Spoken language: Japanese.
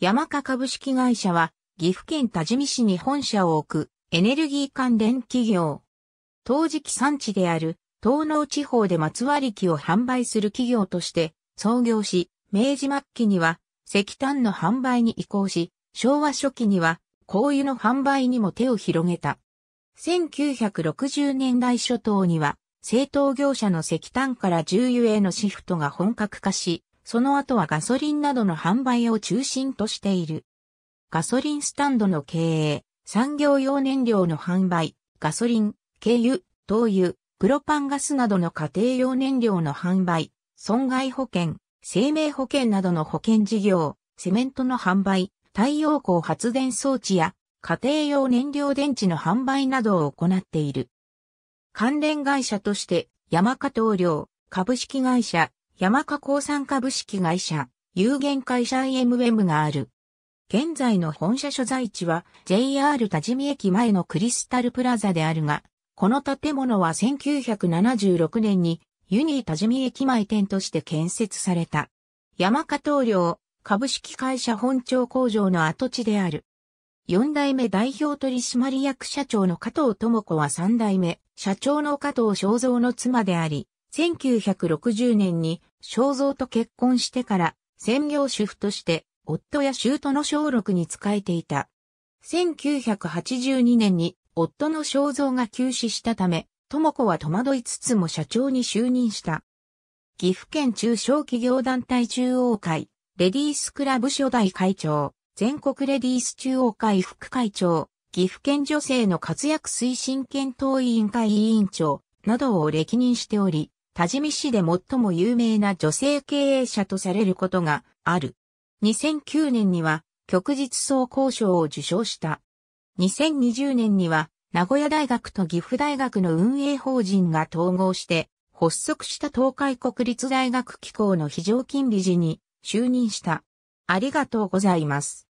山下株式会社は、岐阜県多治見市に本社を置く、エネルギー関連企業。陶磁器産地である、東農地方で松割機を販売する企業として、創業し、明治末期には、石炭の販売に移行し、昭和初期には、香油の販売にも手を広げた。1960年代初頭には、製糖業者の石炭から重油へのシフトが本格化し、その後はガソリンなどの販売を中心としている。ガソリンスタンドの経営、産業用燃料の販売、ガソリン、軽油、灯油、プロパンガスなどの家庭用燃料の販売、損害保険、生命保険などの保険事業、セメントの販売、太陽光発電装置や家庭用燃料電池の販売などを行っている。関連会社として、山下東良、株式会社、山下興産株式会社、有限会社 IMM がある。現在の本社所在地は JR 多治見駅前のクリスタルプラザであるが、この建物は1976年にユニー多治見駅前店として建設された。山下棟梁株式会社本庁工場の跡地である。四代目代表取締役社長の加藤智子は三代目社長の加藤正三の妻であり、1960年に肖像と結婚してから専業主婦として夫や舅の小禄に仕えていた。1982年に夫の肖像が急死したため、智子は戸惑いつつも社長に就任した。岐阜県中小企業団体中央会、レディースクラブ初代会長、全国レディース中央会副会長、岐阜県女性の活躍推進検討委員会委員長などを歴任しており、多治見市で最も有名な女性経営者とされることがある。2009年には、旭日総交渉を受賞した。2020年には、名古屋大学と岐阜大学の運営法人が統合して、発足した東海国立大学機構の非常勤理事に就任した。ありがとうございます。